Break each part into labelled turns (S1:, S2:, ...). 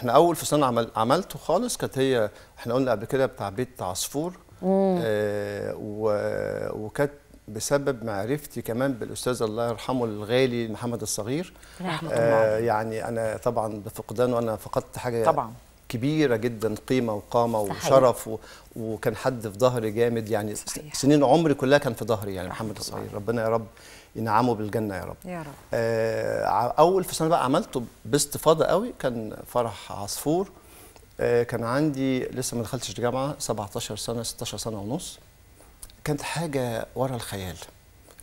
S1: احنا اول فستان عمل عملته خالص كانت هي احنا قلنا قبل كده بتاع بيت عصفور آه وكانت بسبب معرفتي كمان بالاستاذ الله يرحمه الغالي محمد الصغير رحمه آه الله يعني انا طبعا بفقدانه انا فقدت حاجه طبعا كبيره جدا قيمه وقامه وشرف و... وكان حد في ظهري جامد يعني صحيح. سنين عمري كلها كان في ظهري يعني محمد الصغير ربنا يا رب ينعمه بالجنه يا رب يا رب آه اول في سنه بقى عملته باستفاضه قوي كان فرح عصفور آه كان عندي لسه ما دخلتش الجامعه 17 سنه 16 سنه ونص كانت حاجه ورا الخيال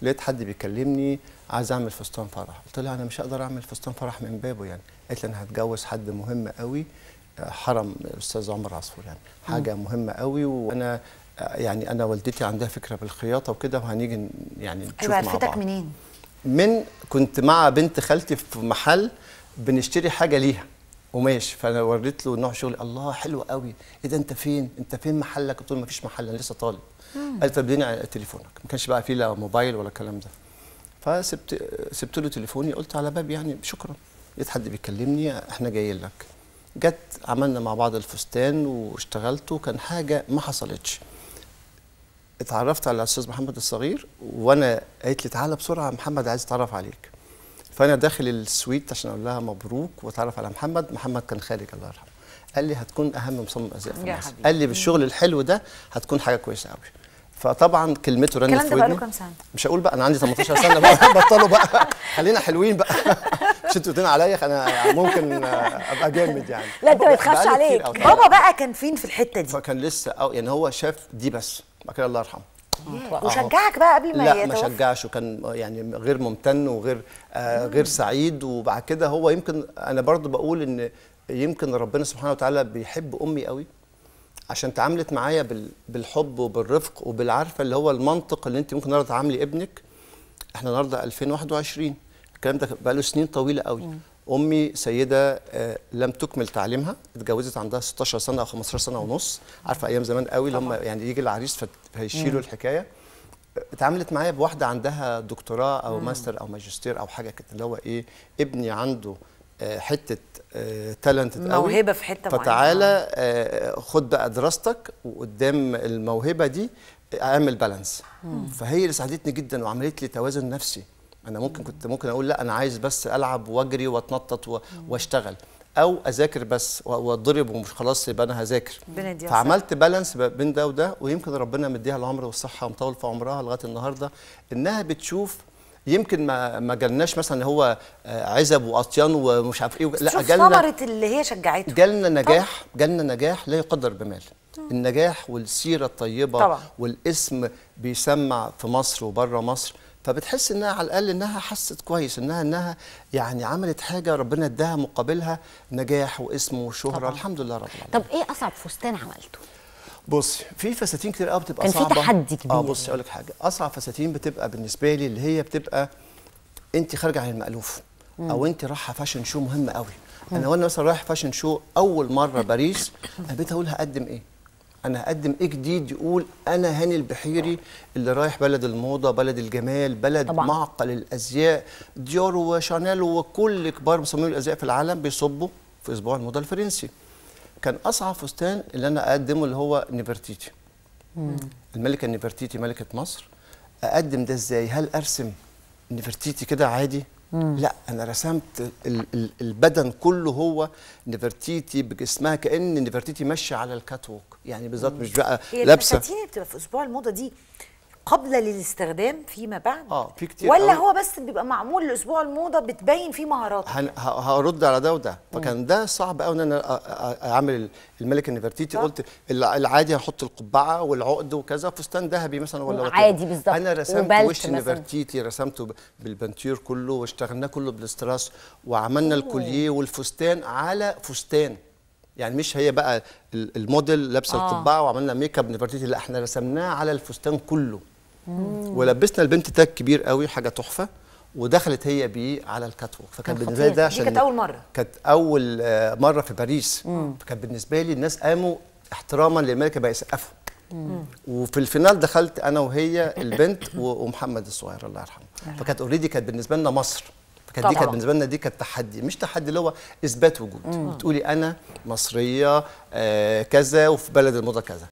S1: لقيت حد بيكلمني عايز اعمل فستان فرح قلت لها انا مش هقدر اعمل فستان فرح من بابه يعني قالت لي انا هتجوز حد مهم قوي حرم الاستاذ عمر عصفور يعني حاجه م. مهمه قوي وانا يعني انا والدتي عندها فكره بالخياطه وكده وهنيجي يعني نشوف أيوة مع بعض منين من كنت مع بنت خالتي في محل بنشتري حاجه ليها قماش فانا وريت له نوع شغل الله حلو قوي ايه ده انت فين انت فين محلك قلت له ما فيش محل انا لسه طالب قال طب اديني تليفونك ما كانش بقى فيه لا موبايل ولا الكلام ده فسبت سبت له تليفوني قلت على باب يعني شكرا لقيت حد بيكلمني احنا جايين لك جت عملنا مع بعض الفستان واشتغلت وكان حاجه ما حصلتش اتعرفت على الاستاذ محمد الصغير وانا قالت لي تعالى بسرعه محمد عايز اتعرف عليك فانا داخل السويت عشان اقول لها مبروك واتعرف على محمد محمد كان خارج الله يرحمه قال لي هتكون اهم مصمم ازياء في مصر قال لي بالشغل الحلو ده هتكون حاجه كويسه قوي فطبعا كلمته رنت في ودني الكلام ده بقاله كام سنه؟ مش هقول بقى انا عندي 18 سنه بقى بطلوا بقى خلينا حلوين بقى عشان تقولين عليا انا ممكن آه، ابقى جامد يعني لا انت ما تخافش عليك بابا بقى كان فين في الحته دي؟ فكان لسه أو يعني هو شاف دي بس بعد كده الله يرحمه وشجعك بقى قبل ما لا ما شجعش وكان يعني غير ممتن وغير آه غير سعيد وبعد كده هو يمكن انا برضو بقول ان يمكن ربنا سبحانه وتعالى بيحب امي قوي عشان تعاملت معايا بالحب وبالرفق وبالعارفه اللي هو المنطق اللي انت ممكن النهارده تعاملي ابنك احنا النهارده 2021 الكلام ده بقى له سنين طويله قوي امي سيده آه، لم تكمل تعليمها اتجوزت عندها 16 سنه او 15 سنه ونص عارفه ايام زمان قوي لما يعني يجي العريس فهيشيلوا الحكايه اتعاملت معايا بواحده عندها دكتوراه او مم. ماستر او ماجستير او حاجه كده اللي هو ايه ابني عنده آه، حته تالنتد آه، قوي موهبه في حته معينه فتعالى خد بقى دراستك وقدام الموهبه دي اعمل بالانس فهي اللي ساعدتني جدا وعملت لي توازن نفسي انا ممكن كنت ممكن اقول لا انا عايز بس العب واجري واتنطط واشتغل او اذاكر بس واضرب ومش خلاص يبقى انا هذاكر فعملت بالانس بين ده وده ويمكن ربنا مديها العمر والصحه ومطول في عمرها لغايه النهارده انها بتشوف يمكن ما ما جالناش مثلا هو آه، عزب واطيان ومش عارف ايه لا جالنا ثمره اللي هي شجعته جالنا نجاح جالنا نجاح لا يقدر بمال النجاح والسيره الطيبه طبعا. والاسم بيسمع في مصر وبره مصر فبتحس انها على الاقل انها حست كويس انها انها يعني عملت حاجه ربنا اداها مقابلها نجاح واسم وشهره طبعا. الحمد لله رب العالمين طب ايه اصعب فستان عملته بصي في فساتين كتير قوي بتبقى كان صعبه كان في تحدي كبير اه بصي اقول لك حاجه اصعب فساتين بتبقى بالنسبه لي اللي هي بتبقى انت خارجه عن المالوف او انت رايحه فاشن شو مهم قوي انا وانا مثلا رايح فاشن شو اول مره باريس انا بقيت اقول هقدم ايه انا هقدم ايه جديد يقول انا هاني البحيري اللي رايح بلد الموضه بلد الجمال بلد طبعا. معقل الازياء ديور وشانيل وكل كبار مصممي الازياء في العالم بيصبوا في اسبوع الموضه الفرنسي كان اصعب فستان اللي انا اقدمه اللي هو نيفرتيتي مم. الملكه نيفرتيتي ملكه مصر اقدم ده ازاي هل ارسم نفرتيتي كده عادي مم. لا انا رسمت البدن كله هو نفرتيتي بجسمها كان نفرتيتي ماشيه على الكاتوك يعني بالظبط مش بقى لابسه هي بتبقى في اسبوع الموضه دي قبل للاستخدام فيما بعد اه في كتير ولا أو... هو بس بيبقى معمول لاسبوع الموضه بتبين فيه مهاراتك هن... هرد على ده وده فكان ده صعب قوي ان انا اعمل الملك النفرتيتي قلت العادي هحط القبعه والعقد وكذا فستان ذهبي مثلا ولا عادي بالظبط انا رسمت وش نفرتيتي رسمته بالبنتير كله واشتغلناه كله بالاستراس وعملنا الكوليه والفستان على فستان يعني مش هي بقى الموديل لابسه آه. القبعه وعملنا ميك اب نفرتيتي لا احنا رسمناه على الفستان كله ولبسنا البنت تاج كبير قوي حاجه تحفه ودخلت هي بيه على الكات ووك فكان بالنسبه لي ده عشان كانت اول مره كانت اول آه، مره في باريس فكان بالنسبه لي الناس قاموا احتراما للملكه بقى يسقفوا وفي الفينال دخلت انا وهي البنت ومحمد الصغير الله يرحمه فكانت اوريدي كانت بالنسبه لنا مصر فكانت دي كانت بالنسبه لنا دي كانت تحدي مش تحدي اللي هو اثبات وجود وتقولي انا مصريه آه كذا وفي بلد الموضه كذا